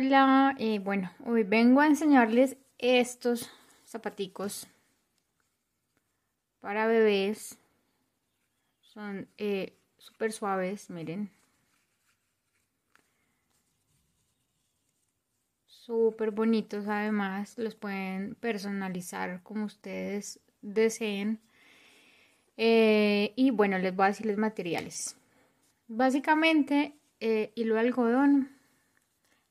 Hola, eh, bueno, hoy vengo a enseñarles estos zapaticos para bebés. Son eh, súper suaves, miren. Súper bonitos además, los pueden personalizar como ustedes deseen. Eh, y bueno, les voy a decir los materiales. Básicamente, hilo de algodón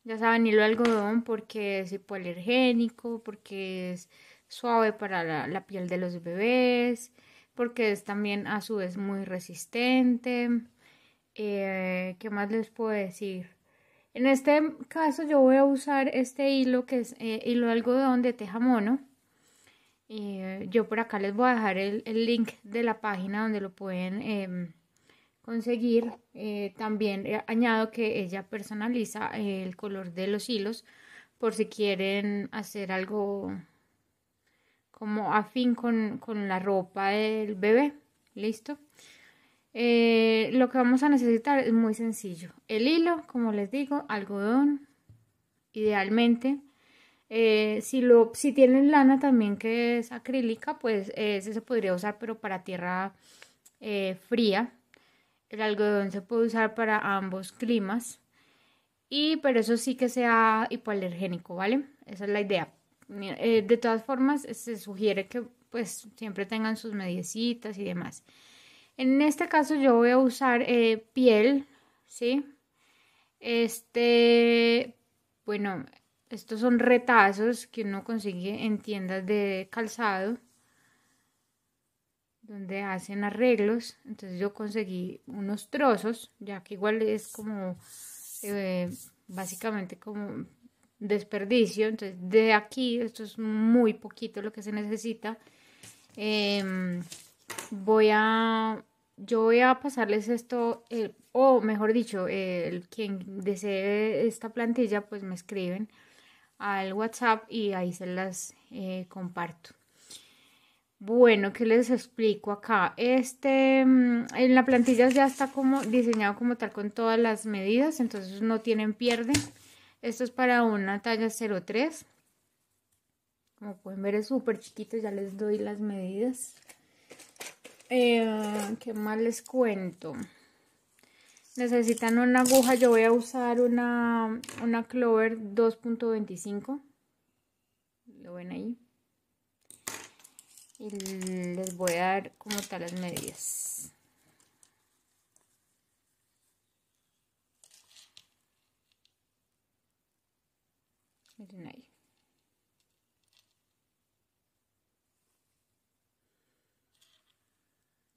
ya saben, hilo de algodón porque es hipoalergénico, porque es suave para la, piel de los bebés, porque es también a su vez muy resistente. Eh, ¿Qué más les puedo decir? En este caso yo voy a usar este hilo que es eh, hilo algodón de teja mono. Eh, yo por acá les voy a dejar el, el, link de la página donde lo pueden em, conseguir. Eh, también eh, añado que ella personaliza el color de los hilos por si quieren hacer algo como afín con, con la ropa del bebé. ¿Listo? Eh, lo que vamos a necesitar es muy sencillo. El hilo, como les digo, algodón, idealmente. si, lo, si tienen lana también que es acrílica, pues ese se podría usar, pero para tierra fría. El algodón se puede usar para ambos climas. Y, pero eso sí que sea hipoalergénico, ¿vale? Esa es la idea. Eh, de todas formas, se sugiere que pues siempre tengan sus mediecitas y demás. En este caso yo voy a usar eh, piel, ¿sí? Este, bueno, estos son retazos que uno consigue en tiendas de calzado donde hacen arreglos. Entonces yo conseguí unos trozos, ya que igual es como eh, básicamente como desperdicio. Entonces de aquí, esto es muy poquito lo que se necesita. Em, voy a, yo voy a pasarles esto, o mejor dicho, el quien desee esta plantilla, pues me escriben al WhatsApp y ahí se las eh, comparto. Bueno, ¿qué les explico acá? Este, mm, en la plantilla ya está como diseñado como tal con todas las medidas, entonces no tienen pierde. Esto es para una talla 03. Como pueden ver es súper chiquito, ya les doy las medidas. Eh, ¿Qué más les cuento? Necesitan una aguja, yo voy a usar una, una Clover 2.25. ¿Lo ven ahí? y les voy a dar como están las medidas miren ahí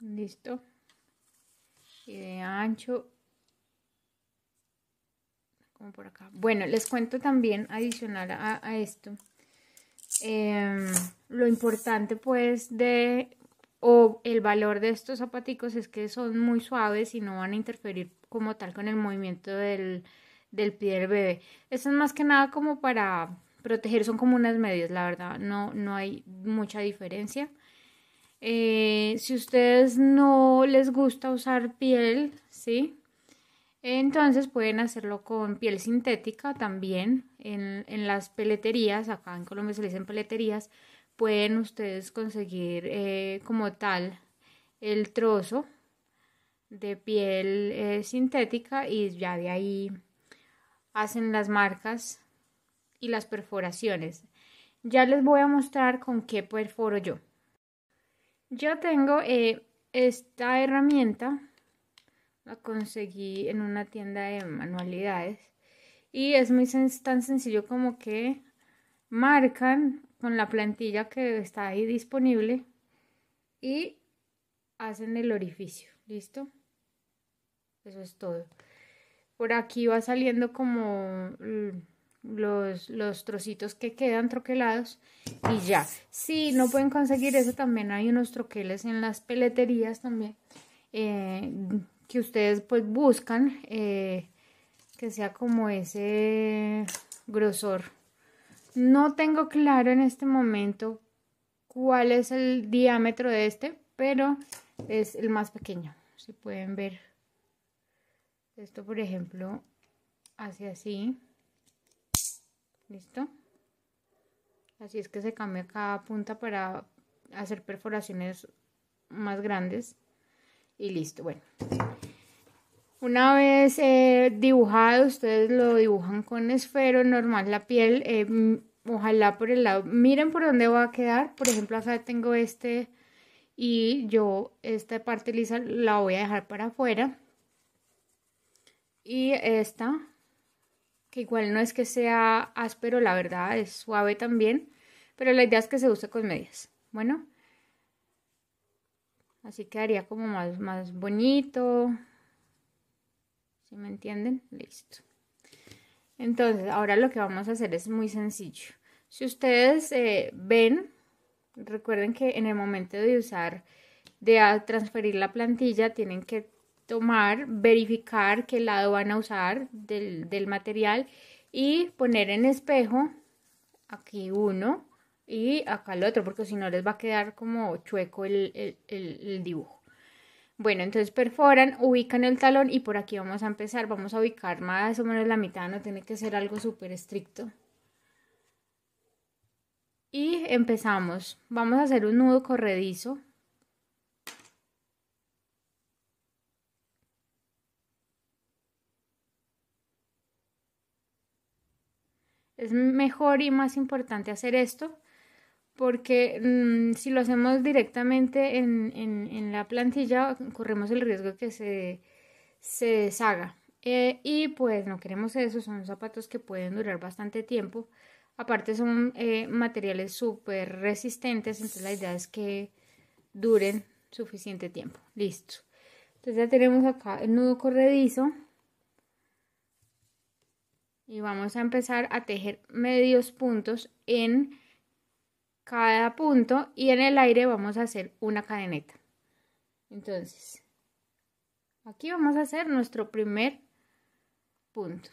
listo y de ancho como por acá bueno les cuento también adicional a esto Em, lo importante pues de o el valor de estos zapaticos es que son muy suaves y no van a interferir como tal con el movimiento del, del pie del bebé. Esto es más que nada como para proteger, son como unas medias, la verdad, no, no hay mucha diferencia. Eh, si ustedes no les gusta usar piel, ¿sí? Entonces pueden hacerlo con piel sintética también en, las peleterías, acá en Colombia se le dicen peleterías, pueden ustedes conseguir eh, como tal el trozo de piel eh, sintética y ya de ahí hacen las marcas y las perforaciones. Ya les voy a mostrar con qué perforo yo. Yo tengo eh, esta herramienta la conseguí en una tienda de manualidades y es muy tan sencillo como que marcan con la plantilla que está ahí disponible y hacen el orificio, ¿listo? Eso es todo. Por aquí va saliendo como los, trocitos que quedan troquelados y ya. Si no pueden conseguir eso, también hay unos troqueles en las peleterías también. Eh, que ustedes pues buscan eh, que sea como ese grosor. No tengo claro en este momento cuál es el diámetro de este, pero es el más pequeño. Si pueden ver esto, por ejemplo, hacia así. ¿Listo? Así es que se cambia cada punta para hacer perforaciones más grandes y listo. Bueno, una vez eh, dibujado, ustedes lo dibujan con esfero normal la piel. Eh, mm, ojalá por el lado, miren por dónde va a quedar. Por ejemplo, acá tengo este y yo esta parte lisa la voy a dejar para afuera. Y esta, que igual no es que sea áspero, la verdad, es suave también, pero la idea es que se use con medias. Bueno. Así quedaría como más, más bonito. ¿Sí me entienden? Listo. Entonces, ahora lo que vamos a hacer es muy sencillo. Si ustedes eh, ven, recuerden que en el momento de usar, de transferir la plantilla, tienen que tomar, verificar qué lado van a usar del, del material y poner en espejo, aquí uno, y acá el otro, porque si no les va a quedar como chueco el, dibujo. Bueno, entonces perforan, ubican el talón y por aquí vamos a empezar. Vamos a ubicar más o menos la mitad, no tiene que ser algo súper estricto. Y empezamos. Vamos a hacer un nudo corredizo. Es mejor y más importante hacer esto porque mm, si lo hacemos directamente en, la plantilla, corremos el riesgo de que se, se deshaga. Eh, y pues no queremos eso, son zapatos que pueden durar bastante tiempo. Aparte son eh, materiales súper resistentes, entonces la idea es que duren suficiente tiempo. Listo. Entonces ya tenemos acá el nudo corredizo. Y vamos a empezar a tejer medios puntos en cada punto y en el aire vamos a hacer una cadeneta. Entonces, aquí vamos a hacer nuestro primer punto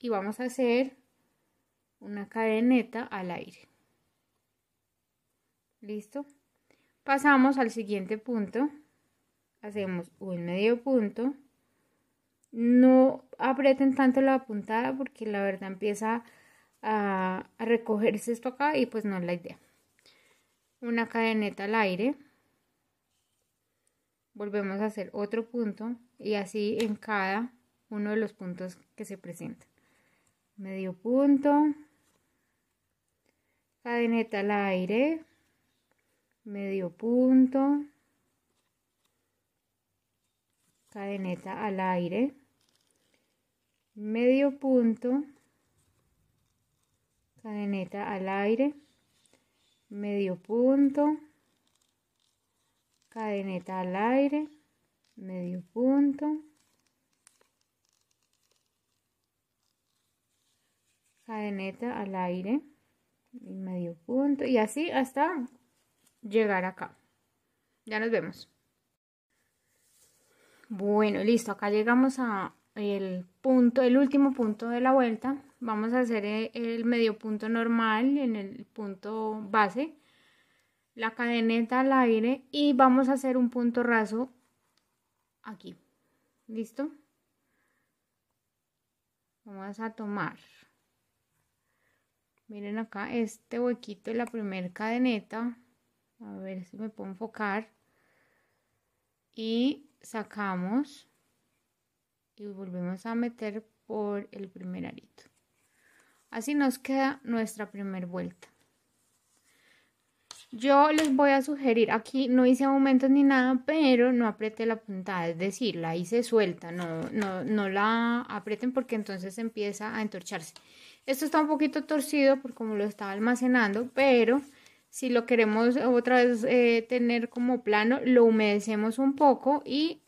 y vamos a hacer una cadeneta al aire. ¿Listo? Pasamos al siguiente punto. Hacemos un medio punto. No aprieten tanto la puntada porque la verdad empieza a a, recogerse esto acá y pues no la idea. Una cadeneta al aire. Volvemos a hacer otro punto y así en cada uno de los puntos que se presenta Medio punto, cadeneta al aire, medio punto, cadeneta al aire, medio punto, cadeneta al aire, medio punto, cadeneta al aire, medio punto, cadeneta al aire medio punto y así hasta llegar acá. Ya nos vemos. Bueno, listo, acá llegamos a el punto, el último punto de la vuelta Vamos a hacer eh, el medio punto normal en el punto base, la cadeneta al aire y vamos a hacer un punto raso aquí. ¿Listo? Vamos a tomar. Miren acá este huequito de la primer cadeneta. A ver si me puedo enfocar. Y sacamos y volvemos a meter por el primer arito. Así nos queda nuestra primer vuelta. Yo les voy a sugerir, aquí no hice aumentos ni nada, pero no apriete la puntada, es decir, la hice suelta, no, no, la aprieten porque entonces empieza a entorcharse. Esto está un poquito torcido por como lo estaba almacenando, pero si lo queremos otra vez eh, tener como plano, lo humedecemos un poco y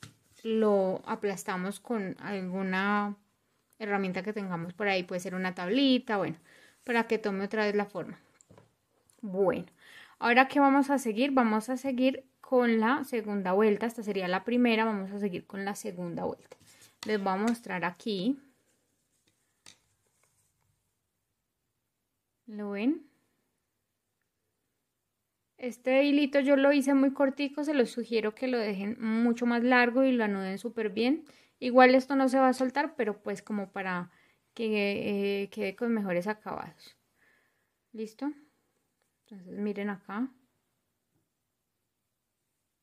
lo aplastamos con alguna herramienta que tengamos por ahí, puede ser una tablita, bueno, para que tome otra vez la forma. Bueno, ahora que vamos a seguir, vamos a seguir con la segunda vuelta, esta sería la primera, vamos a seguir con la segunda vuelta. Les voy a mostrar aquí. ¿Lo ven? Este hilito yo lo hice muy cortico, se los sugiero que lo dejen mucho más largo y lo anuden súper bien. Igual esto no se va a soltar, pero pues como para que eh, quede con mejores acabados. ¿Listo? Entonces miren acá.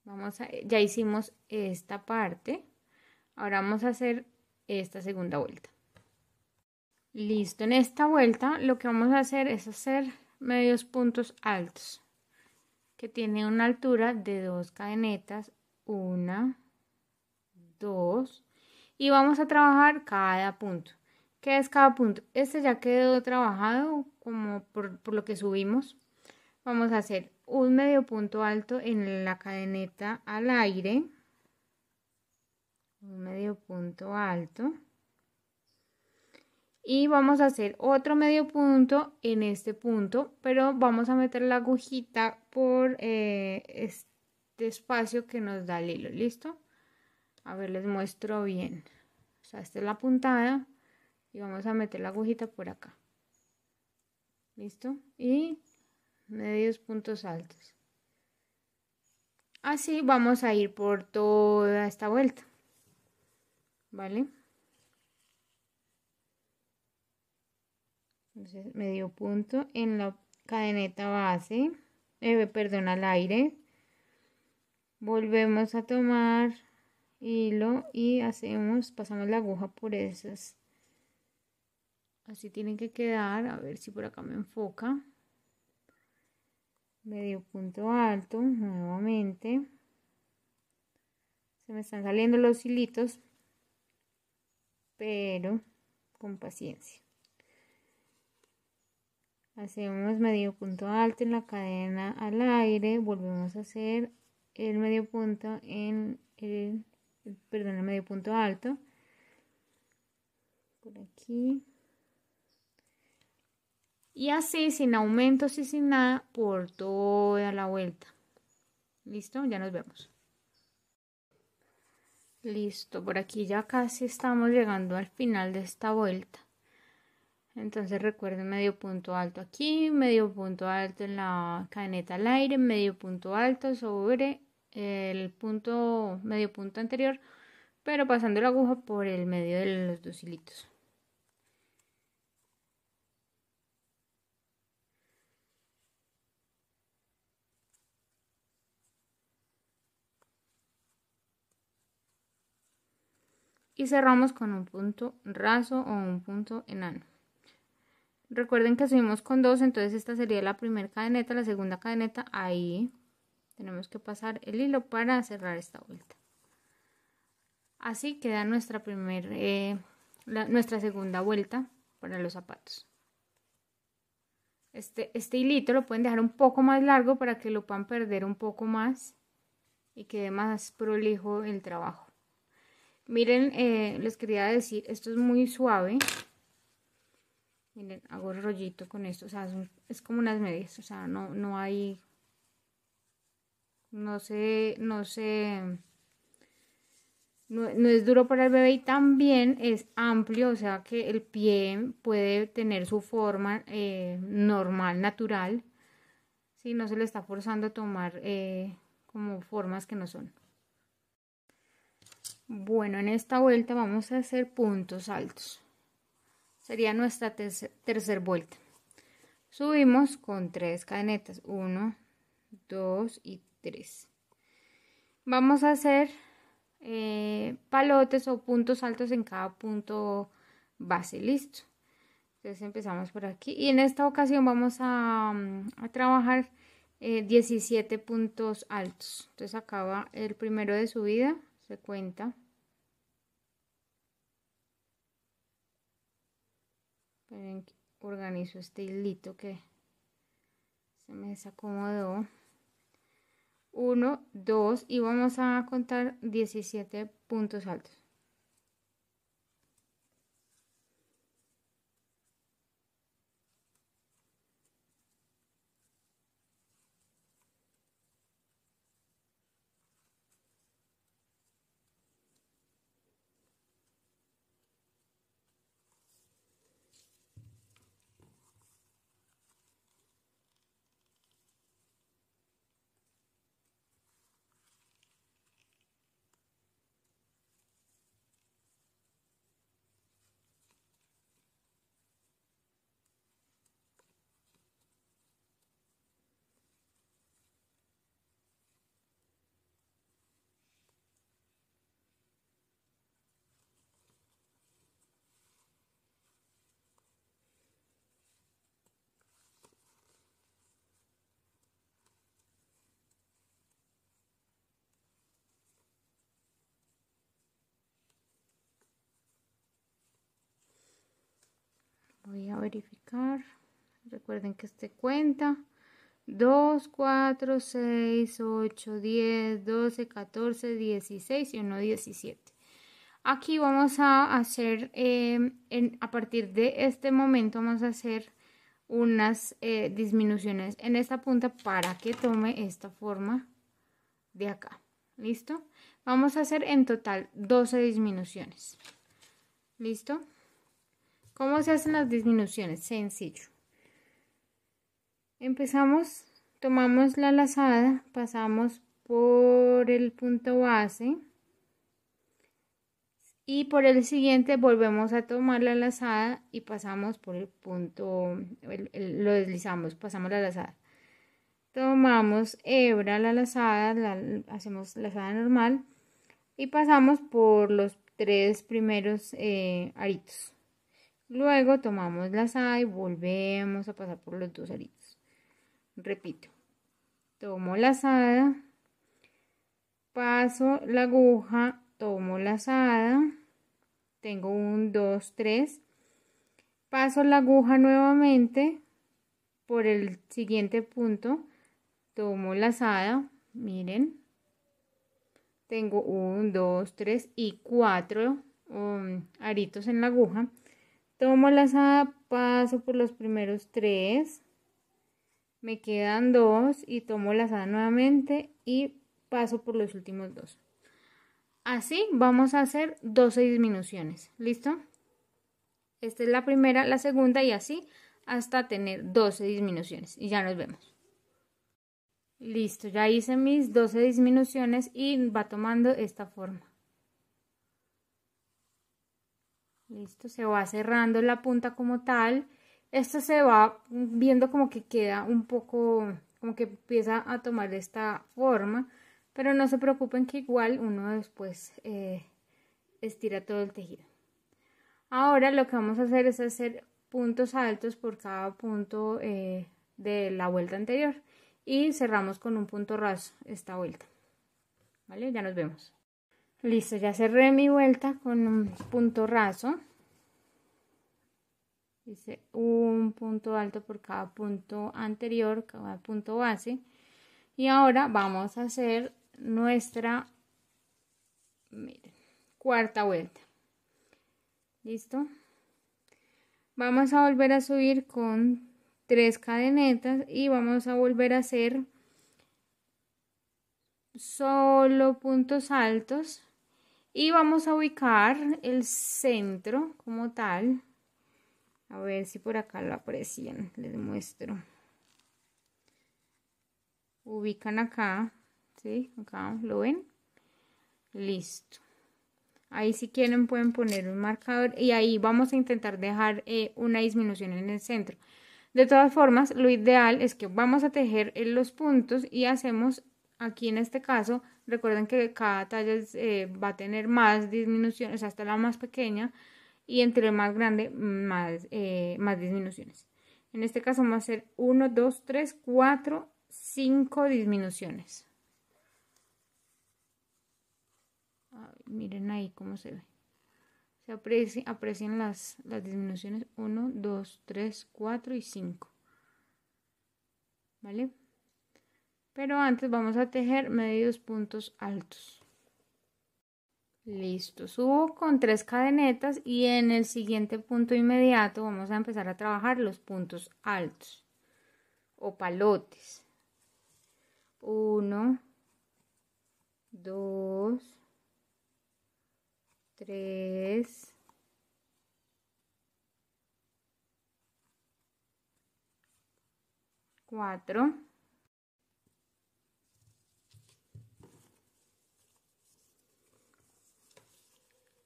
Vamos a, ya hicimos esta parte. Ahora vamos a hacer esta segunda vuelta. Listo, en esta vuelta lo que vamos a hacer es hacer medios puntos altos que tiene una altura de dos cadenetas, una, dos y vamos a trabajar cada punto. ¿Qué es cada punto? Este ya quedó trabajado como por, lo que subimos. Vamos a hacer un medio punto alto en la cadeneta al aire. Un medio punto alto. Y vamos a hacer otro medio punto en este punto, pero vamos a meter la agujita por eh, este espacio que nos da el hilo, ¿listo? A ver, les muestro bien. O sea, esta es la puntada y vamos a meter la agujita por acá. ¿Listo? Y medios puntos altos. Así vamos a ir por toda esta vuelta. ¿Vale? medio punto en la cadeneta base, eh, perdón, al aire. Volvemos a tomar hilo y hacemos, pasamos la aguja por esas. Así tienen que quedar, a ver si por acá me enfoca. Medio punto alto, nuevamente. Se me están saliendo los hilitos, pero con paciencia. Hacemos medio punto alto en la cadena al aire, volvemos a hacer el medio punto en el perdón, medio punto alto. Por aquí. Y así sin aumentos y sin nada por toda la vuelta. ¿Listo? Ya nos vemos. Listo, por aquí ya casi estamos llegando al final de esta vuelta. Entonces recuerden medio punto alto aquí, medio punto alto en la cadeneta al aire, medio punto alto sobre el punto, medio punto anterior, pero pasando la aguja por el medio de los dos hilitos. y cerramos con un punto raso o un punto enano. Recuerden que subimos con dos, entonces esta sería la primera cadeneta, la segunda cadeneta ahí tenemos que pasar el hilo para cerrar esta vuelta así queda nuestra primera eh, nuestra segunda vuelta para los zapatos este, este hilito lo pueden dejar un poco más largo para que lo puedan perder un poco más y quede más prolijo el trabajo miren eh, les quería decir esto es muy suave miren hago rollito con esto o sea es, es como unas medias o sea no, no hay no sé no sé no, es duro para el bebé y también es amplio, o sea que el pie puede tener su forma eh, normal, natural, si no se le está forzando a tomar eh, como formas que no son. Bueno, en esta vuelta vamos a hacer puntos altos. Sería nuestra tercera vuelta. Subimos con tres cadenetas, uno dos y Vamos a hacer eh, palotes o puntos altos en cada punto base, listo. Entonces empezamos por aquí y en esta ocasión vamos a, mm, trabajar 17 eh, puntos altos. Entonces acaba el primero de subida, se cuenta. Organizo este hilito que se me desacomodó. 1, 2 y vamos a contar 17 puntos altos. voy a verificar recuerden que este cuenta 2, 4, 6, 8, 10, 12, 14, 16 y 1, 17 aquí vamos a hacer em, en, a partir de este momento vamos a hacer unas eh, disminuciones en esta punta para que tome esta forma de acá listo vamos a hacer en total 12 disminuciones listo ¿Cómo se hacen las disminuciones? Sencillo. Empezamos, tomamos la lazada, pasamos por el punto base y por el siguiente volvemos a tomar la lazada y pasamos por el punto, lo deslizamos, pasamos la lazada. Tomamos hebra la lazada, la, hacemos lazada normal y pasamos por los tres primeros eh, aritos. Luego tomamos la sal y volvemos a pasar por los dos aritos. Repito, tomo la asada, paso la aguja, tomo la asada, tengo un, dos, tres, paso la aguja nuevamente por el siguiente punto, tomo la asada, miren, tengo un, dos, tres y cuatro um, aritos en la aguja Tomo la A, paso por los primeros tres. Me quedan dos y tomo la nuevamente y paso por los últimos dos. Así vamos a hacer 12 disminuciones. ¿Listo? Esta es la primera, la segunda y así hasta tener 12 disminuciones. Y ya nos vemos. Listo, ya hice mis 12 disminuciones y va tomando esta forma. Listo, se va cerrando la punta como tal. Esto se va viendo como que queda un poco, como que empieza a tomar esta forma. Pero no se preocupen que igual uno después eh, estira todo el tejido. Ahora lo que vamos a hacer es hacer puntos altos por cada punto eh, de la vuelta anterior. Y cerramos con un punto raso esta vuelta. ¿Vale? Ya nos vemos. Listo, ya cerré mi vuelta con un punto raso. Hice un punto alto por cada punto anterior, cada punto base. Y ahora vamos a hacer nuestra cuarta vuelta. ¿Listo? Vamos a volver a subir con tres cadenetas y vamos a volver a hacer solo puntos altos y vamos a ubicar el centro como tal. A ver si por acá lo aprecian. Les muestro. Ubican acá. ¿Sí? Acá lo ven. Listo. Ahí si quieren pueden poner un marcador. Y ahí vamos a intentar dejar eh, una disminución en el centro. De todas formas, lo ideal es que vamos a tejer eh, los puntos y hacemos aquí en este caso, recuerden que cada talla eh, va a tener más disminuciones, hasta la más pequeña, y entre más grande, más, eh, más disminuciones. En este caso vamos a hacer 1, 2, 3, 4, 5 disminuciones. miren ahí cómo se ve. Se aprecian, las, las disminuciones 1, 2, 3, 4 y 5. ¿Vale? Pero antes vamos a tejer medios puntos altos. Listo, subo con tres cadenetas y en el siguiente punto inmediato vamos a empezar a trabajar los puntos altos o palotes. Uno, dos, tres, cuatro.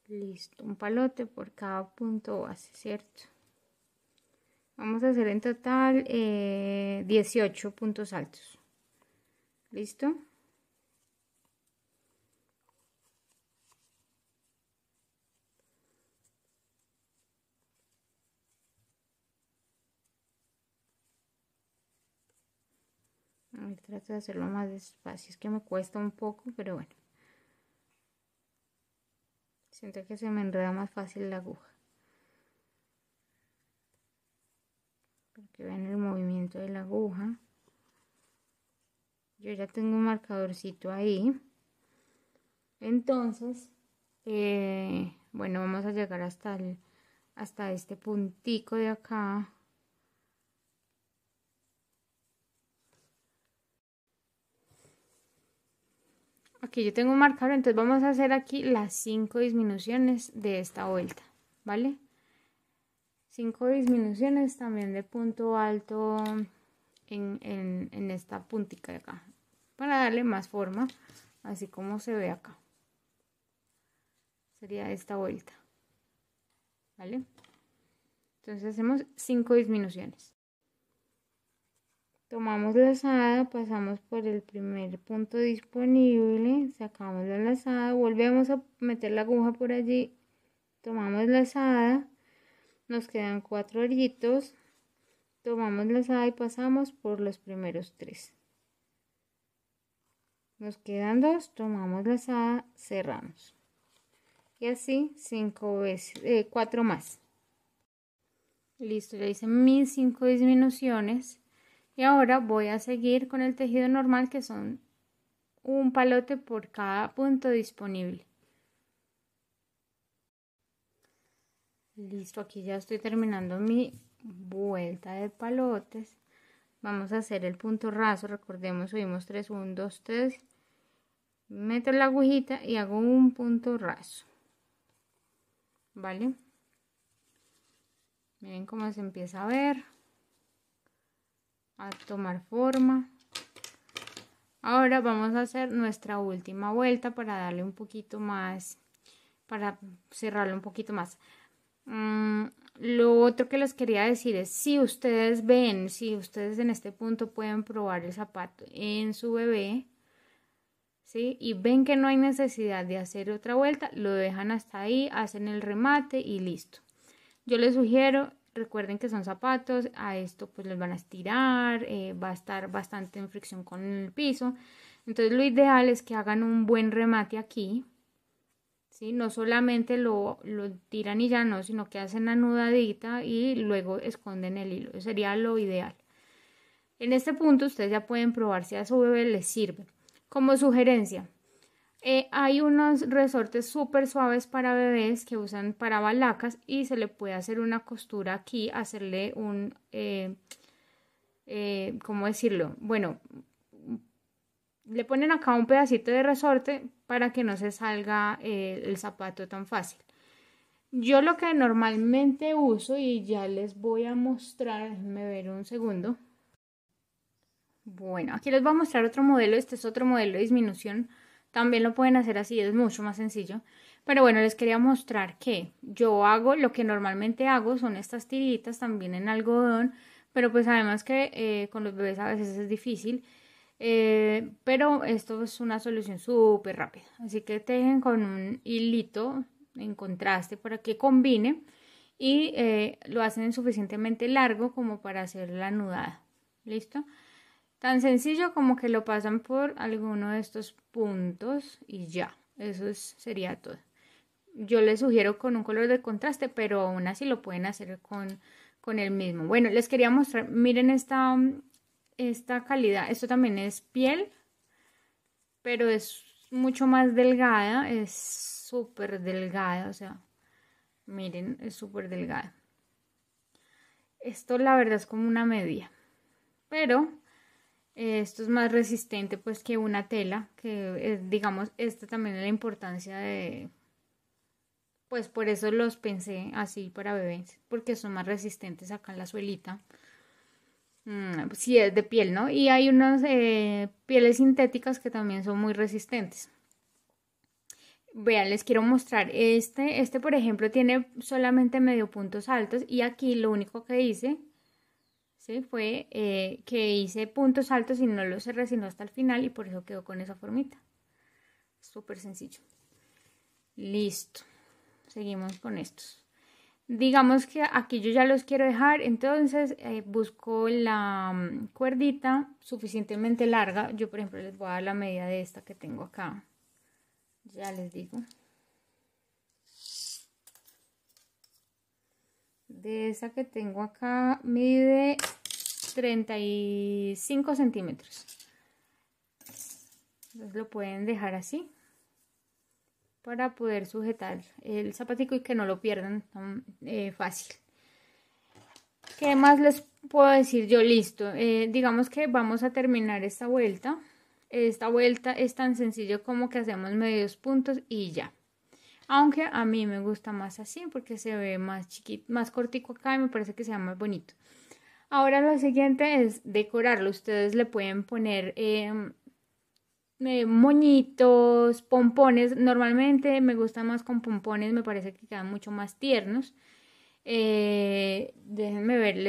listo un palote por cada punto base cierto vamos a hacer en total 18 eh, puntos altos listo a trato de hacerlo más despacio es que me cuesta un poco pero bueno Siento que se me enreda más fácil la aguja. Porque ven el movimiento de la aguja. Yo ya tengo un marcadorcito ahí. Entonces, eh, bueno, vamos a llegar hasta, hasta este puntico de acá que yo tengo marcado entonces vamos a hacer aquí las cinco disminuciones de esta vuelta, ¿vale? Cinco disminuciones también de punto alto en, en, esta puntica de acá, para darle más forma, así como se ve acá. Sería esta vuelta, ¿vale? Entonces hacemos cinco disminuciones. Tomamos la lazada, pasamos por el primer punto disponible, sacamos la lazada, volvemos a meter la aguja por allí, tomamos la lazada, nos quedan cuatro orillitos, tomamos la lazada y pasamos por los primeros tres. Nos quedan dos, tomamos la lazada, cerramos. Y así cinco veces, eh, cuatro más. Listo, ya hice mil cinco disminuciones y ahora voy a seguir con el tejido normal que son un palote por cada punto disponible. Listo, aquí ya estoy terminando mi vuelta de palotes. Vamos a hacer el punto raso, recordemos, subimos 3, 1, 2, 3. Meto la agujita y hago un punto raso. ¿Vale? Miren cómo se empieza a ver a tomar forma. Ahora vamos a hacer nuestra última vuelta para darle un poquito más, para cerrarlo un poquito más. Mm, lo otro que les quería decir es si ustedes ven, si ustedes en este punto pueden probar el zapato en su bebé, ¿sí? Y ven que no hay necesidad de hacer otra vuelta, lo dejan hasta ahí, hacen el remate y listo. Yo les sugiero Recuerden que son zapatos, a esto pues les van a estirar, eh, va a estar bastante en fricción con el piso. Entonces lo ideal es que hagan un buen remate aquí. ¿sí? No solamente lo, tiran y ya no, sino que hacen anudadita y luego esconden el hilo. sería lo ideal. En este punto ustedes ya pueden probar si a su bebé les sirve. Como sugerencia, eh, hay unos resortes súper suaves para bebés que usan para balacas y se le puede hacer una costura aquí, hacerle un, eh, eh, ¿cómo decirlo? Bueno, le ponen acá un pedacito de resorte para que no se salga el zapato tan fácil. Yo lo que normalmente uso y ya les voy a mostrar, déjenme ver un segundo. Bueno, aquí les voy a mostrar otro modelo, este es otro modelo de disminución también lo pueden hacer así, es mucho más sencillo. Pero bueno, les quería mostrar que yo hago lo que normalmente hago, son estas tiritas también en algodón, pero pues además que eh, con los bebés a veces es difícil. Eh, pero esto es una solución súper rápida. Así que tejen con un hilito en contraste para que combine y eh, lo hacen suficientemente largo como para hacer la nudada. ¿Listo? Tan sencillo como que lo pasan por alguno de estos puntos y ya, eso sería todo. Yo les sugiero con un color de contraste, pero aún así lo pueden hacer con, el mismo. Bueno, les quería mostrar, miren esta, esta calidad, esto también es piel, pero es mucho más delgada, es súper delgada, o sea, miren, es súper delgada. Esto la verdad es como una media, pero eh, esto es más resistente pues que una tela, que eh, digamos, esta también es la importancia de, pues por eso los pensé así para bebés, porque son más resistentes acá en la suelita, mm, si es de piel, ¿no? Y hay unas eh, pieles sintéticas que también son muy resistentes. Vean, les quiero mostrar este, este por ejemplo tiene solamente medio puntos altos y aquí lo único que hice ¿sí? Fue eh, que hice puntos altos y no los cerré sino hasta el final y por eso quedó con esa formita. Súper sencillo. Listo. Seguimos con estos. Digamos que aquí yo ya los quiero dejar, entonces eh, busco la mm, cuerdita suficientemente larga. Yo, por ejemplo, les voy a dar la medida de esta que tengo acá. Ya les digo. de esta que tengo acá mide 35 centímetros. Entonces lo pueden dejar así para poder sujetar el zapatico y que no lo pierdan tan eh, fácil. ¿Qué más les puedo decir yo? Listo. Eh, digamos que vamos a terminar esta vuelta. Esta vuelta es tan sencillo como que hacemos medios puntos y ya. Aunque a mí me gusta más así porque se ve más chiquito, más cortico acá y me parece que sea más bonito. Ahora lo siguiente es decorarlo. Ustedes le pueden poner em, eh, moñitos, pompones. Normalmente me gusta más con pompones, me parece que quedan mucho más tiernos. Eh, déjenme verles.